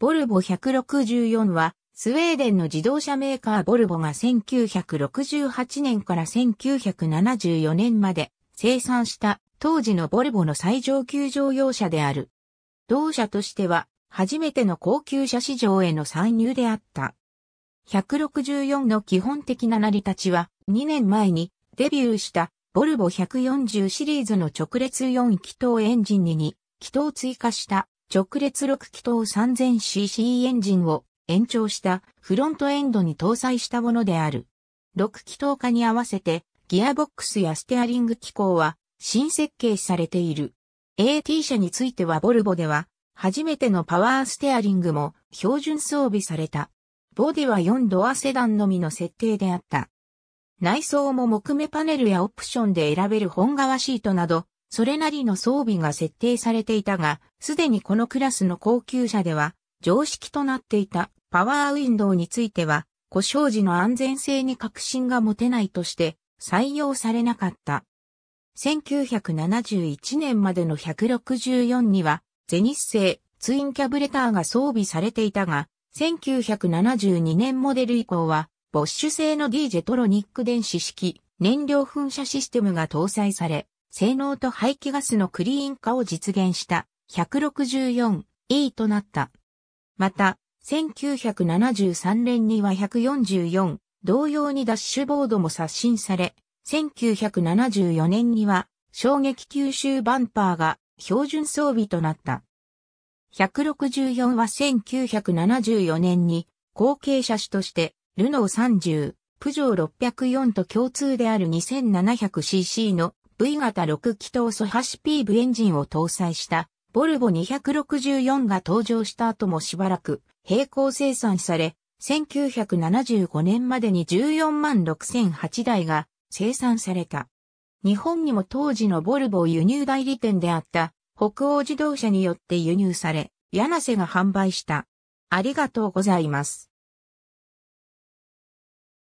ボルボ164は、スウェーデンの自動車メーカーボルボが1968年から1974年まで生産した当時のボルボの最上級乗用車である。同社としては初めての高級車市場への参入であった。164の基本的な成り立ちは2年前にデビューしたボルボ140シリーズの直列4気筒エンジンに2気筒追加した直列6気筒 3000cc エンジンを延長したフロントエンドに搭載したものである。6気筒化に合わせてギアボックスやステアリング機構は新設計されている。AT 車についてはボルボでは初めてのパワーステアリングも標準装備された。ボディは4ドアセダンのみの設定であった。内装も木目パネルやオプションで選べる本革シートなどそれなりの装備が設定されていたが、すでにこのクラスの高級車では常識となっていたパワーウィンドウについては、故障時の安全性に確信が持てないとして採用されなかった。1971年までの164には、ゼニス製ツインキャブレターが装備されていたが、1972年モデル以降は、ボッシュ製の D ジェトロニック電子式燃料噴射システムが搭載され、性能と排気ガスのクリーン化を実現した 164E となった。また、1973年には144、同様にダッシュボードも刷新され、1974年には衝撃吸収バンパーが標準装備となった。164は1974年に後継車種としてルノー30、プジョー604と共通である 2700cc の V 型6気筒素ハピーブエンジンを搭載したボルボ264が登場した後もしばらく並行生産され、1975年までに14万6008台が生産された。日本にも当時のボルボ輸入代理店であった北欧自動車によって輸入され、柳瀬が販売した。ありがとうございます。